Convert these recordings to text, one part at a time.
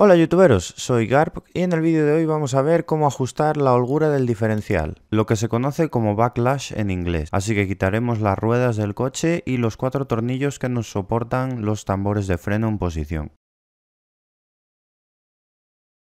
Hola youtuberos, soy Garp y en el vídeo de hoy vamos a ver cómo ajustar la holgura del diferencial, lo que se conoce como backlash en inglés. Así que quitaremos las ruedas del coche y los cuatro tornillos que nos soportan los tambores de freno en posición.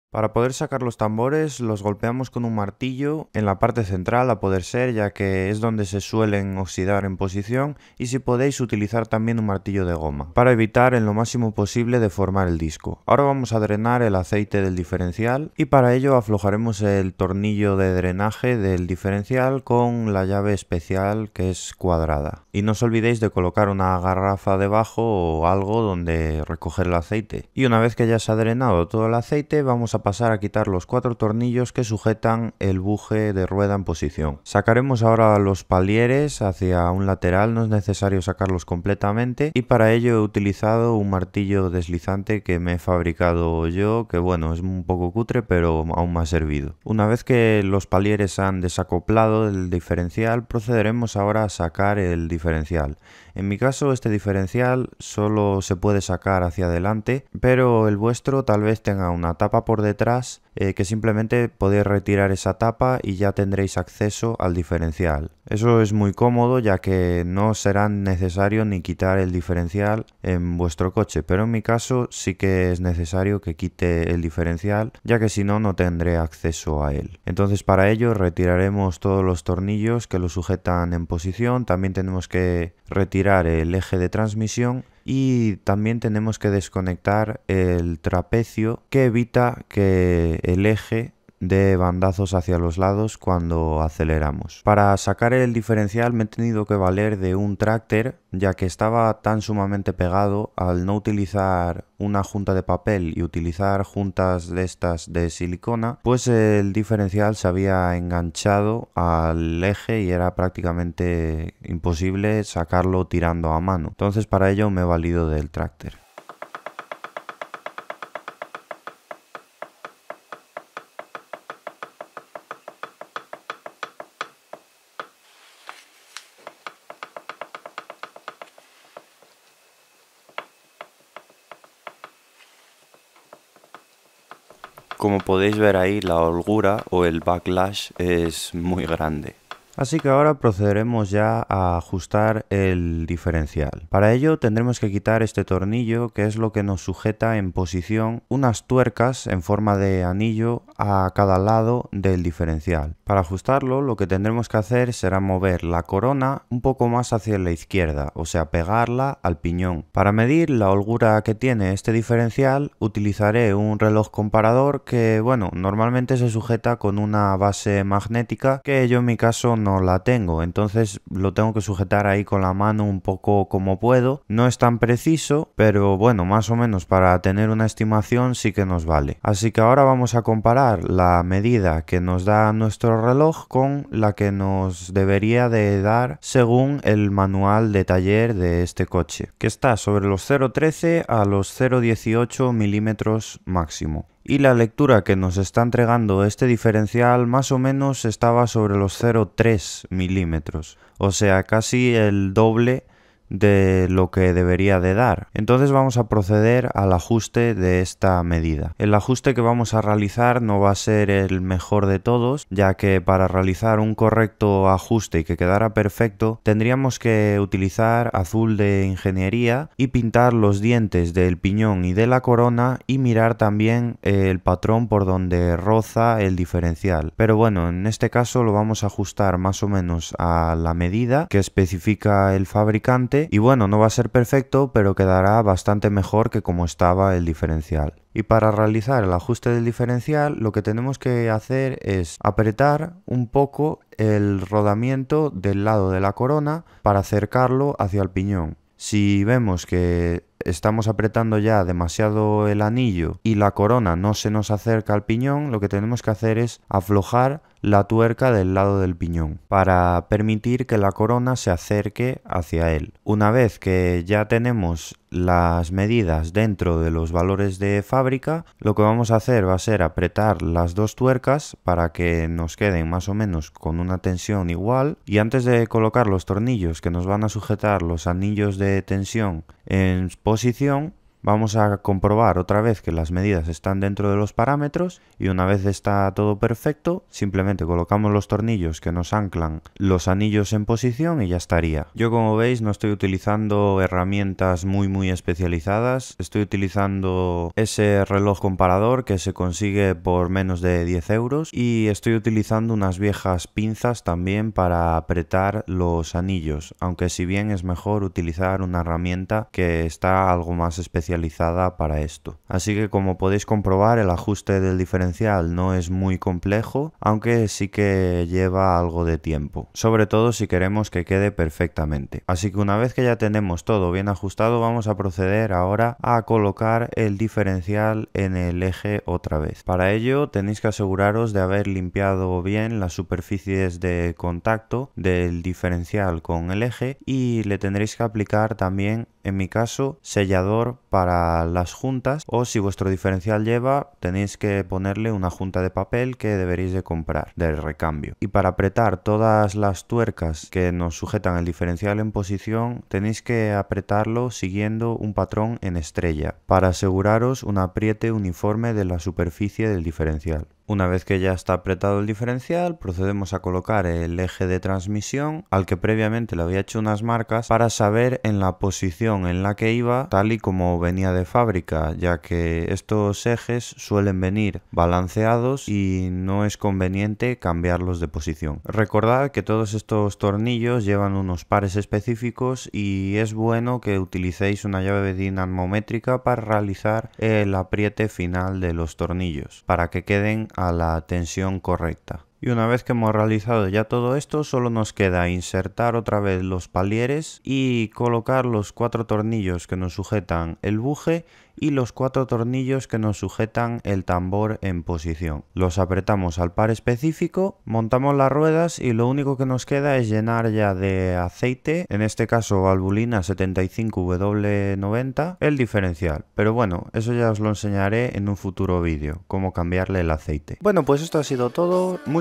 Para poder sacar los tambores los golpeamos con un martillo en la parte central a poder ser ya que es donde se suelen oxidar en posición y si podéis utilizar también un martillo de goma para evitar en lo máximo posible deformar el disco. Ahora vamos a drenar el aceite del diferencial y para ello aflojaremos el tornillo de drenaje del diferencial con la llave especial que es cuadrada. Y no os olvidéis de colocar una garrafa debajo o algo donde recoger el aceite. Y una vez que ya se ha drenado todo el aceite vamos a pasar a quitar los cuatro tornillos que sujetan el buje de rueda en posición. Sacaremos ahora los palieres hacia un lateral, no es necesario sacarlos completamente y para ello he utilizado un martillo deslizante que me he fabricado yo, que bueno, es un poco cutre pero aún me ha servido. Una vez que los palieres han desacoplado el diferencial, procederemos ahora a sacar el diferencial. En mi caso este diferencial solo se puede sacar hacia adelante, pero el vuestro tal vez tenga una tapa por detrás eh, que simplemente podéis retirar esa tapa y ya tendréis acceso al diferencial. Eso es muy cómodo ya que no será necesario ni quitar el diferencial en vuestro coche, pero en mi caso sí que es necesario que quite el diferencial ya que si no no tendré acceso a él. Entonces para ello retiraremos todos los tornillos que lo sujetan en posición, también tenemos que retirar el eje de transmisión y también tenemos que desconectar el trapecio que evita que el eje de bandazos hacia los lados cuando aceleramos. Para sacar el diferencial me he tenido que valer de un tractor ya que estaba tan sumamente pegado al no utilizar una junta de papel y utilizar juntas de estas de silicona pues el diferencial se había enganchado al eje y era prácticamente imposible sacarlo tirando a mano entonces para ello me he valido del tractor. Como podéis ver ahí, la holgura o el backlash es muy grande. Así que ahora procederemos ya a ajustar el diferencial. Para ello tendremos que quitar este tornillo que es lo que nos sujeta en posición unas tuercas en forma de anillo a cada lado del diferencial. Para ajustarlo lo que tendremos que hacer será mover la corona un poco más hacia la izquierda, o sea pegarla al piñón. Para medir la holgura que tiene este diferencial utilizaré un reloj comparador que bueno normalmente se sujeta con una base magnética que yo en mi caso no no la tengo, entonces lo tengo que sujetar ahí con la mano un poco como puedo. No es tan preciso, pero bueno, más o menos para tener una estimación sí que nos vale. Así que ahora vamos a comparar la medida que nos da nuestro reloj con la que nos debería de dar según el manual de taller de este coche, que está sobre los 0,13 a los 0,18 milímetros máximo y la lectura que nos está entregando este diferencial más o menos estaba sobre los 0,3 milímetros, o sea, casi el doble de lo que debería de dar. Entonces vamos a proceder al ajuste de esta medida. El ajuste que vamos a realizar no va a ser el mejor de todos, ya que para realizar un correcto ajuste y que quedara perfecto, tendríamos que utilizar azul de ingeniería y pintar los dientes del piñón y de la corona y mirar también el patrón por donde roza el diferencial. Pero bueno, en este caso lo vamos a ajustar más o menos a la medida que especifica el fabricante y bueno, no va a ser perfecto, pero quedará bastante mejor que como estaba el diferencial. Y para realizar el ajuste del diferencial lo que tenemos que hacer es apretar un poco el rodamiento del lado de la corona para acercarlo hacia el piñón. Si vemos que estamos apretando ya demasiado el anillo y la corona no se nos acerca al piñón, lo que tenemos que hacer es aflojar la tuerca del lado del piñón para permitir que la corona se acerque hacia él. Una vez que ya tenemos las medidas dentro de los valores de fábrica, lo que vamos a hacer va a ser apretar las dos tuercas para que nos queden más o menos con una tensión igual y antes de colocar los tornillos que nos van a sujetar los anillos de tensión en posición Vamos a comprobar otra vez que las medidas están dentro de los parámetros y una vez está todo perfecto, simplemente colocamos los tornillos que nos anclan los anillos en posición y ya estaría. Yo como veis no estoy utilizando herramientas muy muy especializadas, estoy utilizando ese reloj comparador que se consigue por menos de 10 euros y estoy utilizando unas viejas pinzas también para apretar los anillos, aunque si bien es mejor utilizar una herramienta que está algo más especializada para esto. Así que como podéis comprobar el ajuste del diferencial no es muy complejo, aunque sí que lleva algo de tiempo, sobre todo si queremos que quede perfectamente. Así que una vez que ya tenemos todo bien ajustado vamos a proceder ahora a colocar el diferencial en el eje otra vez. Para ello tenéis que aseguraros de haber limpiado bien las superficies de contacto del diferencial con el eje y le tendréis que aplicar también en mi caso, sellador para las juntas o si vuestro diferencial lleva, tenéis que ponerle una junta de papel que deberéis de comprar del recambio. Y para apretar todas las tuercas que nos sujetan el diferencial en posición, tenéis que apretarlo siguiendo un patrón en estrella para aseguraros un apriete uniforme de la superficie del diferencial. Una vez que ya está apretado el diferencial, procedemos a colocar el eje de transmisión al que previamente le había hecho unas marcas para saber en la posición en la que iba tal y como venía de fábrica, ya que estos ejes suelen venir balanceados y no es conveniente cambiarlos de posición. Recordad que todos estos tornillos llevan unos pares específicos y es bueno que utilicéis una llave dinamométrica para realizar el apriete final de los tornillos, para que queden a la tensión correcta. Y una vez que hemos realizado ya todo esto, solo nos queda insertar otra vez los palieres y colocar los cuatro tornillos que nos sujetan el buje y los cuatro tornillos que nos sujetan el tambor en posición. Los apretamos al par específico, montamos las ruedas y lo único que nos queda es llenar ya de aceite, en este caso valvulina 75W90, el diferencial. Pero bueno, eso ya os lo enseñaré en un futuro vídeo, cómo cambiarle el aceite. Bueno, pues esto ha sido todo.